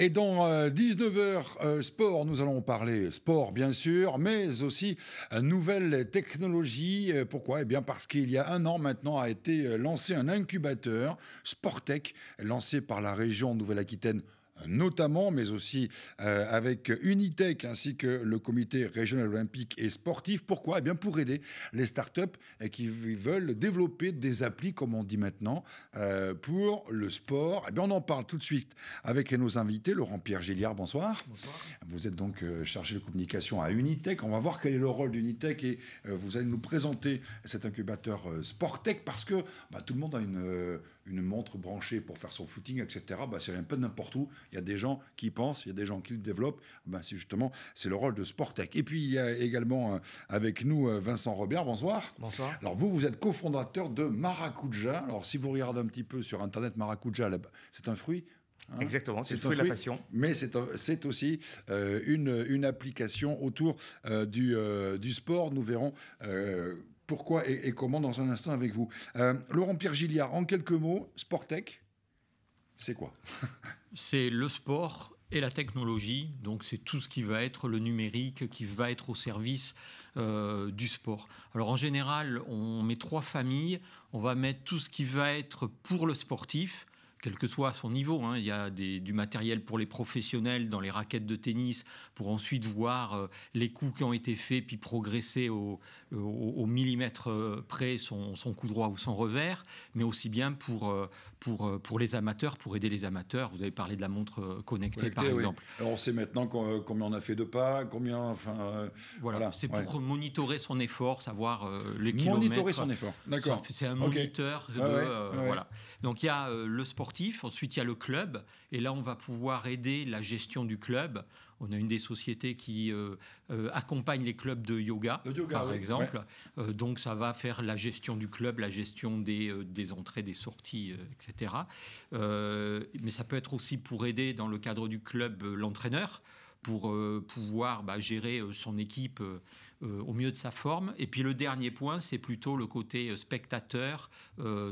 Et dans 19h euh, euh, sport, nous allons parler sport bien sûr, mais aussi euh, nouvelles technologies. Pourquoi Eh bien parce qu'il y a un an maintenant a été lancé un incubateur Sportec, lancé par la région Nouvelle-Aquitaine notamment, mais aussi euh, avec Unitech ainsi que le comité régional olympique et sportif. Pourquoi Eh bien pour aider les startups eh, qui veulent développer des applis, comme on dit maintenant, euh, pour le sport. Eh bien on en parle tout de suite avec nos invités. Laurent-Pierre Gilliard, bonsoir. Bonsoir. Vous êtes donc euh, chargé de communication à Unitech. On va voir quel est le rôle d'Unitech et vous allez nous présenter cet incubateur Sportec, parce que bah, tout le monde a une une montre branchée pour faire son footing, etc., bah, c'est un peu n'importe où. Il y a des gens qui pensent, il y a des gens qui le développent. Bah, c'est justement, c'est le rôle de Sportec. Et puis, il y a également euh, avec nous euh, Vincent Robert. Bonsoir. Bonsoir. Alors, vous, vous êtes cofondateur de Maracuja. Alors, si vous regardez un petit peu sur Internet, Maracuja, c'est un fruit hein Exactement, c'est le fruit, de la passion. Mais c'est aussi euh, une, une, application autour du, du sport. Nous verrons pourquoi et, comment dans un instant avec vous. Euh, Laurent-Pierre Gilliard, en quelques mots, Sportec, c'est quoi C'est le sport et la technologie, donc c'est tout ce qui va être le numérique, qui va être au service euh, du sport. Alors en général, on met trois familles, on va mettre tout ce qui va être pour le sportif, quel que soit son niveau. Hein, il y a du matériel pour les professionnels dans les raquettes de tennis pour ensuite voir euh, les coups qui ont été faits puis progresser au, au, millimètre euh, près son, coup droit ou son revers, mais aussi bien pour, euh, pour, pour les amateurs, pour aider les amateurs. Vous avez parlé de la montre connectée, par exemple. Alors on sait maintenant combien on a fait de pas, combien. Enfin, voilà, c'est pour monitorer son effort, savoir les kilomètres. Monitorer son effort, d'accord. C'est un moniteur. Voilà. Donc il y a le sport Ensuite, il y a le club. Et là, on va pouvoir aider la gestion du club. On a une des sociétés qui euh, euh, accompagne les clubs de yoga, par exemple. Euh, donc, ça va faire la gestion du club, la gestion des, entrées, des sorties, etc. mais ça peut être aussi pour aider, dans le cadre du club, l'entraîneur pour pouvoir bah, gérer son équipe au mieux de sa forme. Et puis le dernier point, c'est plutôt le côté spectateur,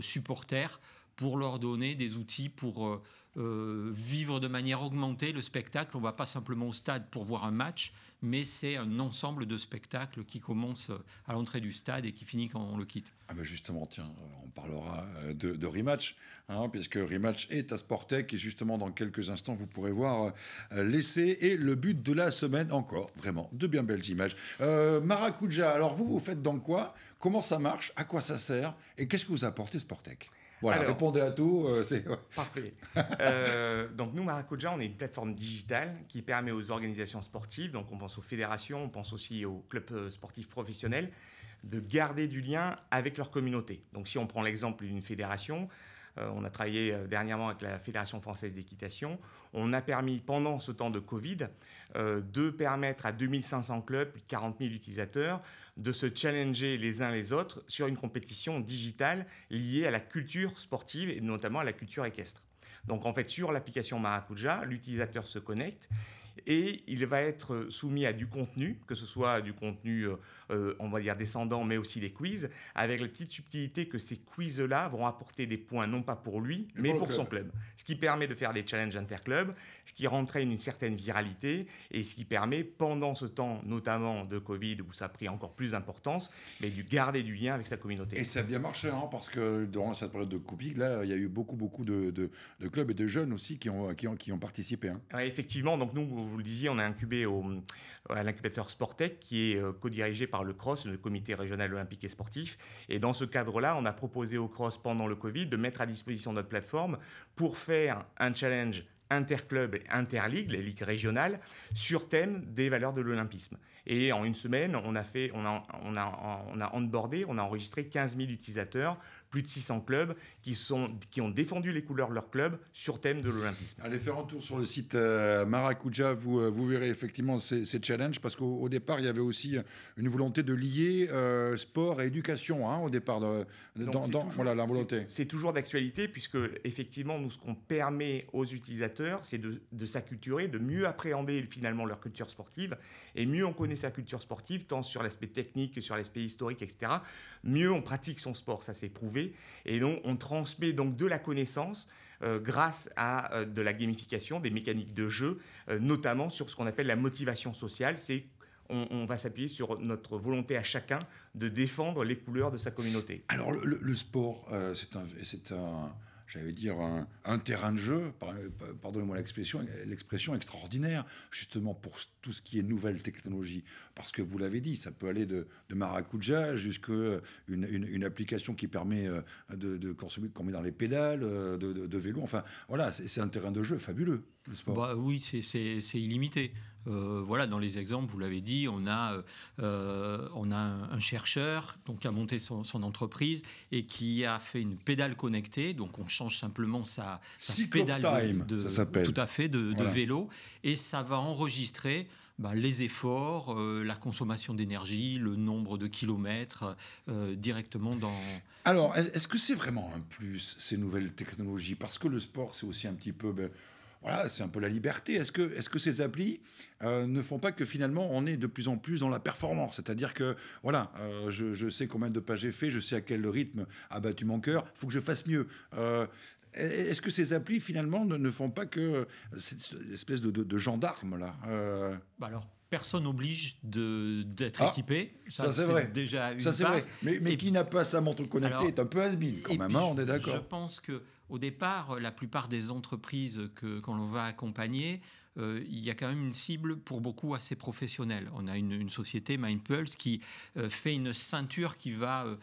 supporter pour leur donner des outils pour euh, euh, vivre de manière augmentée le spectacle. On ne va pas simplement au stade pour voir un match, mais c'est un ensemble de spectacles qui commence euh, à l'entrée du stade et qui finit quand on le quitte. Ah, justement, tiens, on parlera de, Rematch, hein, puisque Rematch est à Sportec et justement dans quelques instants, vous pourrez voir l'essai et le but de la semaine encore. Vraiment, de bien belles images. Maracuja, alors vous, vous faites dans quoi Comment ça marche À quoi ça sert Et qu'est-ce que vous apportez Sportec voilà, répondez à tout. Euh, c'est... Parfait. Euh, donc nous, Maracuja, on est une plateforme digitale qui permet aux organisations sportives, donc on pense aux fédérations, on pense aussi aux clubs euh, sportifs professionnels, de garder du lien avec leur communauté. Donc si on prend l'exemple d'une fédération, on a travaillé dernièrement avec la Fédération française d'équitation. On a permis, pendant ce temps de Covid, de permettre à 2500 clubs, 40 000 utilisateurs, de se challenger les uns les autres sur une compétition digitale liée à la culture sportive et notamment à la culture équestre. Donc en fait, sur l'application Maracuja, l'utilisateur se connecte et il va être euh, soumis à du contenu, que ce soit du contenu, euh, euh, on va dire, descendant, mais aussi des quiz, avec la petite subtilité que ces quiz-là vont apporter des points, non pas pour lui, mais pour, son club. Ce qui permet de faire des challenges interclubs, ce qui rentrait une certaine viralité, et ce qui permet, pendant ce temps, notamment de Covid, où ça a pris encore plus d'importance, mais de garder du lien avec sa communauté. Et ça a bien marché, hein, parce que durant cette période de couping, là, il y a eu beaucoup, beaucoup de, clubs et de jeunes aussi qui ont, qui ont, participé. Hein. effectivement, donc nous, vous le disiez, on a incubé au, à l'incubateur Sportec qui est euh, co-dirigé par le CROSS, le Comité régional olympique et sportif. Et dans ce cadre-là, on a proposé au CROSS pendant le Covid de mettre à disposition notre plateforme pour faire un challenge interclub et interligue, les ligues régionales, sur thème des valeurs de l'olympisme. Et en une semaine, on a fait, on a, on a, on a onboardé, on a enregistré 15 000 utilisateurs plus de 600 clubs qui, sont, qui ont défendu les couleurs de leur club sur thème de l'Olympisme. Allez faire un tour sur le site euh, Maracuja, vous, euh, vous verrez effectivement ces, challenges, parce qu'au départ, il y avait aussi une volonté de lier euh, sport et éducation, hein, au départ, de, dans, voilà, la volonté. C'est toujours d'actualité, puisque effectivement, nous, ce qu'on permet aux utilisateurs, c'est de, de s'acculturer, de mieux appréhender finalement leur culture sportive, et mieux on connaît sa culture sportive, tant sur l'aspect technique que sur l'aspect historique, etc., mieux on pratique son sport, ça s'est prouvé et donc, on transmet donc de la connaissance euh, grâce à euh, de la gamification, des mécaniques de jeu, euh, notamment sur ce qu'on appelle la motivation sociale. C'est on, va s'appuyer sur notre volonté à chacun de défendre les couleurs de sa communauté. Alors, le, le sport, c'est un j'allais dire, un, terrain de jeu, pardonnez-moi l'expression, l'expression extraordinaire, justement pour tout ce qui est nouvelle technologie. Parce que vous l'avez dit, ça peut aller de, de maracuja jusqu'à une, application qui permet euh, de, de, qu'on met dans les pédales, euh, de, de vélo. Enfin, voilà, c'est un terrain de jeu fabuleux. Bah oui, c'est illimité. Euh, voilà, dans les exemples, vous l'avez dit, on a, euh, un, chercheur donc, qui a monté son, entreprise et qui a fait une pédale connectée. Donc, on change simplement sa, pédale de, tout à fait de, vélo et ça va enregistrer bah, les efforts, euh, la consommation d'énergie, le nombre de kilomètres directement dans. Alors, est-ce que c'est vraiment un plus, ces nouvelles technologies Parce que le sport, c'est aussi un petit peu. Ben, voilà, c'est un peu la liberté. Est-ce que, est -ce que ces applis euh, ne font pas que finalement on est de plus en plus dans la performance C'est-à-dire que, voilà, euh, je, sais combien de pages j'ai fait, je sais à quel rythme a battu mon cœur, faut que je fasse mieux. Euh, est-ce que ces applis finalement ne, font pas que cette espèce de, gendarme là bah Alors personne n'oblige d'être ah, équipé. Ça, c'est vrai. Déjà ça c'est vrai. Mais, qui n'a pas sa montre connectée est un peu has-been quand même, hein, on est d'accord. Je pense que au départ, la plupart des entreprises que, l'on va accompagner, euh, il y a quand même une cible pour beaucoup assez professionnelle. On a une, société, Mindpulse, qui euh, fait une ceinture qui va euh,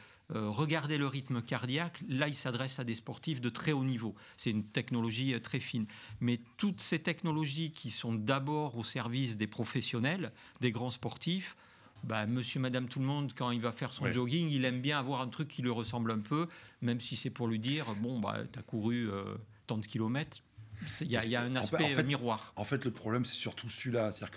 regarder le rythme cardiaque. Là, il s'adresse à des sportifs de très haut niveau. C'est une technologie très fine. Mais toutes ces technologies qui sont d'abord au service des professionnels, des grands sportifs, bah, monsieur, madame, tout le monde, quand il va faire son jogging, il aime bien avoir un truc qui lui ressemble un peu, même si c'est pour lui dire Bon, bah, t'as couru euh, tant de kilomètres. Il y, a un aspect euh, miroir. En fait, le problème, c'est surtout celui-là. C'est-à-dire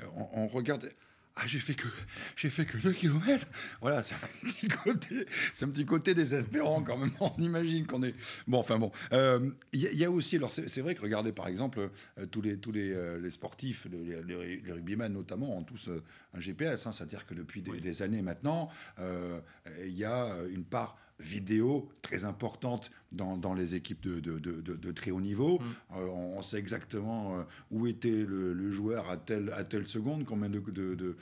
qu'on euh, on regarde ah, j'ai fait que j'ai fait que 2 km. Voilà, c'est un petit côté, désespérant quand même. On imagine qu'on est bon. Enfin bon, euh, il y, a aussi. Alors c'est vrai que regardez par exemple euh, tous les tous les, euh, sportifs, les, les, rugbyman notamment, ont tous un GPS. Hein. C'est-à-dire que depuis des, des années maintenant, il y a une part vidéo très importante dans, dans les équipes de, de, de, très haut niveau. Mm. Euh, on sait exactement euh, où était le, joueur à telle, à telle seconde, combien, de, euh,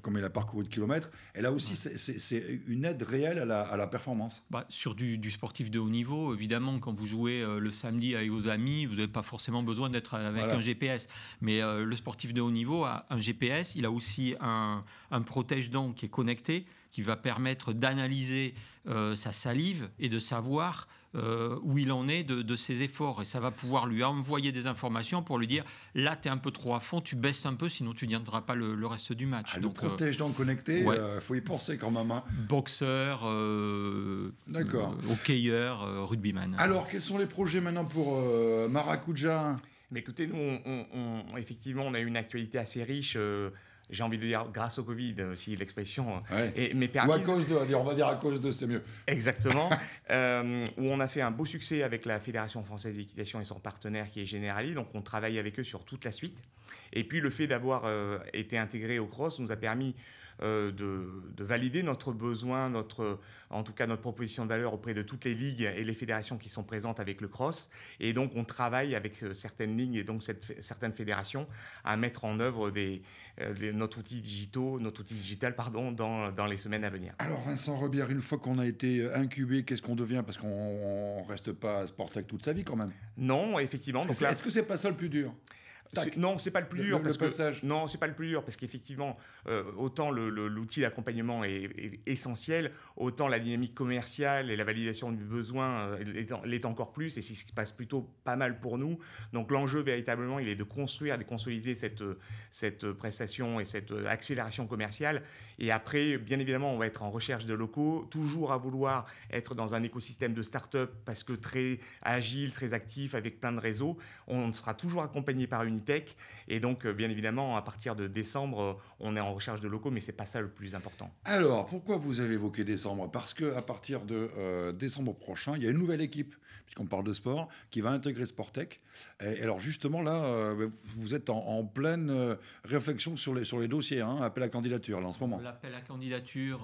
combien il a parcouru de kilomètres. Et là aussi, mm. c'est une aide réelle à la, à la performance. Bah, sur du, du, sportif de haut niveau, évidemment, quand vous jouez le samedi avec vos amis, vous n'avez pas forcément besoin d'être avec un GPS. Mais le sportif de haut niveau a un GPS, il a aussi un, un protège-dents qui est connecté, qui va permettre d'analyser sa euh, salive et de savoir euh, où il en est de, ses efforts. Et ça va pouvoir lui envoyer des informations pour lui dire là, tu es un peu trop à fond, tu baisses un peu, sinon tu ne viendras pas le, reste du match. Elle donc, protège d'en il faut y penser quand même. Hein. Boxeur, euh, d'accord, hockeyeur, rugbyman. Alors, quels sont les projets maintenant pour Maracuja mais écoutez, nous, effectivement, on a eu une actualité assez riche j'ai envie de dire grâce au Covid, euh, si l'expression mais hein. Ou à cause de, on va dire à cause de, c'est mieux. Exactement. Euh, où on a fait un beau succès avec la Fédération française d'équitation et son partenaire qui est Generali. Donc on travaille avec eux sur toute la suite. Et puis le fait d'avoir euh, été intégré au cross nous a permis euh, de, valider notre besoin, notre, en tout cas notre proposition de auprès de toutes les ligues et les fédérations qui sont présentes avec le cross. Et donc on travaille avec euh, certaines lignes et donc certaines fédérations à mettre en œuvre euh, des, notre outil digitaux, notre outil digital pardon, dans, les semaines à venir. Alors Vincent Rebière, une fois qu'on a été incubé, qu'est-ce qu'on devient Parce qu'on reste pas à Sportac toute sa vie quand même. Non, effectivement. Est-ce que c'est pas ça le plus dur non, c'est pas le plus dur. parce Que, non, c'est pas le plus dur parce qu'effectivement, euh, autant l'outil d'accompagnement est, essentiel, autant la dynamique commerciale et la validation du besoin euh, l'est encore plus et c'est ce qui se passe plutôt pas mal pour nous. Donc l'enjeu véritablement, il est de construire, de consolider cette, euh, cette prestation et cette accélération commerciale. Et après, bien évidemment, on va être en recherche de locaux, toujours à vouloir être dans un écosystème de start-up parce que très agile, très actif, avec plein de réseaux. On sera toujours accompagné par une Tech Et donc, euh, bien évidemment, à partir de décembre, euh, on est en recherche de locaux, mais c'est pas ça le plus important. Alors, pourquoi vous avez évoqué décembre Parce que à partir de euh, décembre prochain, il y a une nouvelle équipe, puisqu'on parle de sport, qui va intégrer Sportec. Et, alors, justement, là, vous êtes en, pleine réflexion sur les, sur les dossiers, hein, appel à candidature, là, en ce moment. L'appel à candidature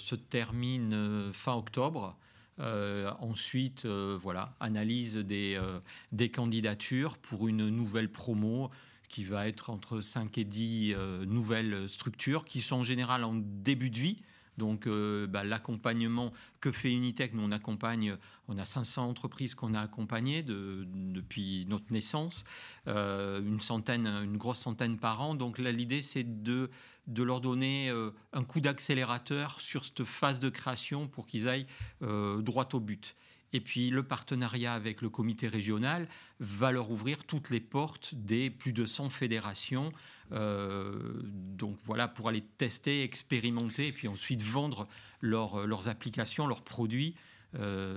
se termine fin octobre. Euh, ensuite, euh, voilà, analyse des, euh, des, candidatures pour une nouvelle promo qui va être entre 5 et 10 nouvelles structures qui sont en général en début de vie. Donc bah, l'accompagnement que fait Unitech, nous on accompagne, on a 500 entreprises qu'on a accompagnées depuis notre naissance, une centaine, une grosse centaine par an. Donc là l'idée c'est de de leur donner euh, un coup d'accélérateur sur cette phase de création pour qu'ils aillent euh, droit au but. Et puis le partenariat avec le comité régional va leur ouvrir toutes les portes des plus de 100 fédérations. Euh, donc voilà, pour aller tester, expérimenter et puis ensuite vendre leurs applications, leurs produits.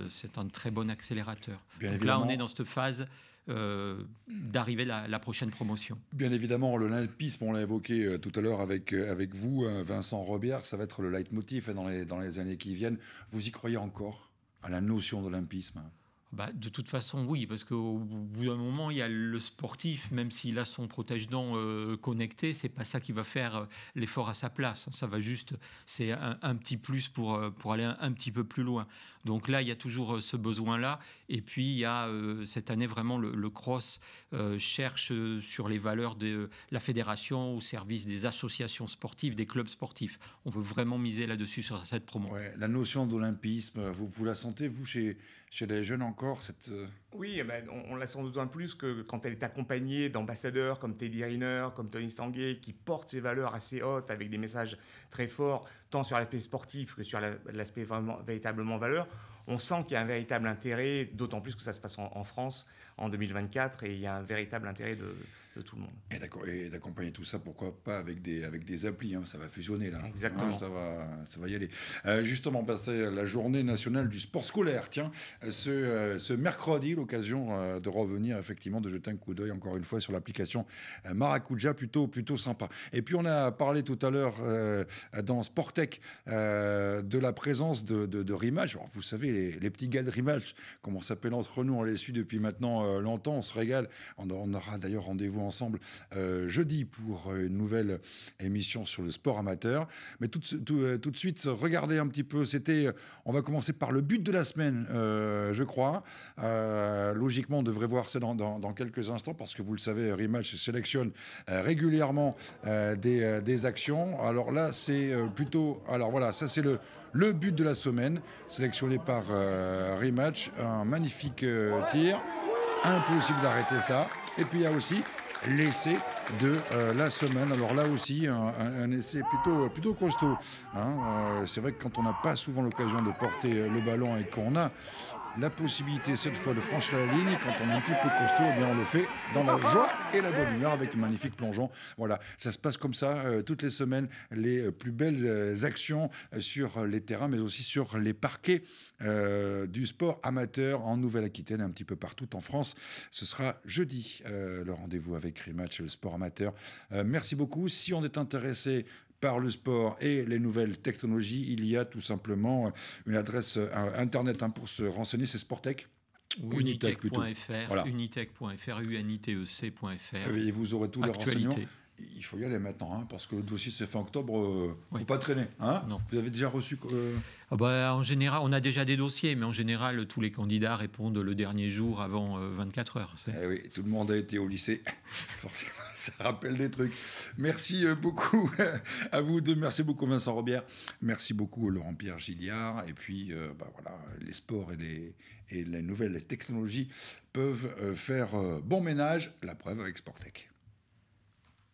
c'est un très bon accélérateur. donc là, on est dans cette phase euh, d'arriver à la, prochaine promotion. Bien évidemment, l'olympisme, on l'a évoqué euh, tout à l'heure avec, euh, avec vous, Vincent Robert, ça va être le leitmotiv dans les, dans les années qui viennent. Vous y croyez encore à la notion d'olympisme bah, de toute façon, oui, parce qu'au bout d'un moment, il y a le sportif, même s'il a son protège-dents connecté, euh, connecté, c'est pas ça qui va faire euh, l'effort à sa place. Hein. Ça va juste, c'est un, petit plus pour, euh, pour aller un, petit peu plus loin. Donc là, il y a toujours ce besoin-là. Et puis, il y a cette année vraiment le, cross cherche sur les valeurs de la fédération au service des associations sportives, des clubs sportifs. On veut vraiment miser là-dessus sur cette promo. la notion d'olympisme, vous, vous la sentez, vous, chez chez les jeunes encore cette... Euh, oui, eh ben, on, l'a sent doute besoin plus que quand elle est accompagnée d'ambassadeurs comme Teddy Riner, comme Tony Stanguet, qui portent ces valeurs assez hautes avec des messages très forts, tant sur l'aspect sportif que sur l'aspect véritablement valeur. On sent qu'il y a un véritable intérêt, d'autant plus que ça se passe en France en 2024, et il y a un véritable intérêt de tout le monde. Et d'accompagner tout ça, pourquoi pas avec des, avec des applis, hein, ça va fusionner là. Exactement. Hein, ça, va, ça va y aller. Euh, justement, passer la journée nationale du sport scolaire, tiens, euh, euh, ce, mercredi, l'occasion euh, de revenir effectivement, de jeter un coup d'œil encore une fois sur l'application Maracuja, plutôt, plutôt sympa. Et puis on a parlé tout à l'heure dans Sportec de la présence de, de, Rimage. vous savez, les, petits gars de Rimage, comment on s'appelle entre nous, on les suit depuis maintenant longtemps, on se régale. On, on aura d'ailleurs rendez-vous ensemble euh, jeudi pour une nouvelle émission sur le sport amateur. Mais euh, tout, de suite, regardez un petit peu. C'était, on va commencer par le but de la semaine, euh, je crois. logiquement, on devrait voir ça dans, quelques instants parce que vous le savez, Rimatch sélectionne régulièrement des, actions. Alors là, c'est plutôt. Alors voilà, ça c'est le, le but de la semaine, sélectionné par Rematch. Un magnifique tir. Impossible d'arrêter ça. Et puis il y a aussi l'essai de euh, la semaine. Alors là aussi, un, essai plutôt, plutôt costaud. Hein. Euh, c'est vrai que quand on n'a pas souvent l'occasion de porter euh, le ballon et qu'on a la possibilité cette fois de franchir la ligne. Quand on est un petit peu costaud, eh bien on le fait dans la joie et la bonne humeur avec un magnifique plongeon. Voilà, ça se passe comme ça euh, toutes les semaines. Les plus belles euh, actions euh, sur les terrains, mais aussi sur les parquets du sport amateur en Nouvelle-Aquitaine et un petit peu partout en France. Ce sera jeudi le rendez-vous avec et le sport amateur. merci beaucoup. Si on est intéressé par le sport et les nouvelles technologies, il y a tout simplement euh, une adresse euh, Internet hein, pour se renseigner, c'est Sportec. Unitec.fr, Unitech.fr, Unitech.fr, unitec.fr. E et vous aurez tous les renseignements il faut y aller maintenant, hein, parce que le dossier c'est fin octobre, On euh, faut pas traîner. Hein. Vous avez déjà reçu euh, ah bah, En général, on a déjà des dossiers, mais en général, tous les candidats répondent le dernier jour avant 24 euh, heures. Eh oui, tout le monde a été au lycée, forcément, ça rappelle des trucs. Merci beaucoup à vous deux, merci beaucoup Vincent Robert, merci beaucoup Laurent Pierre Gilliard, et puis bah voilà, les sports et les nouvelles technologies peuvent faire bon ménage, la preuve avec Sportec.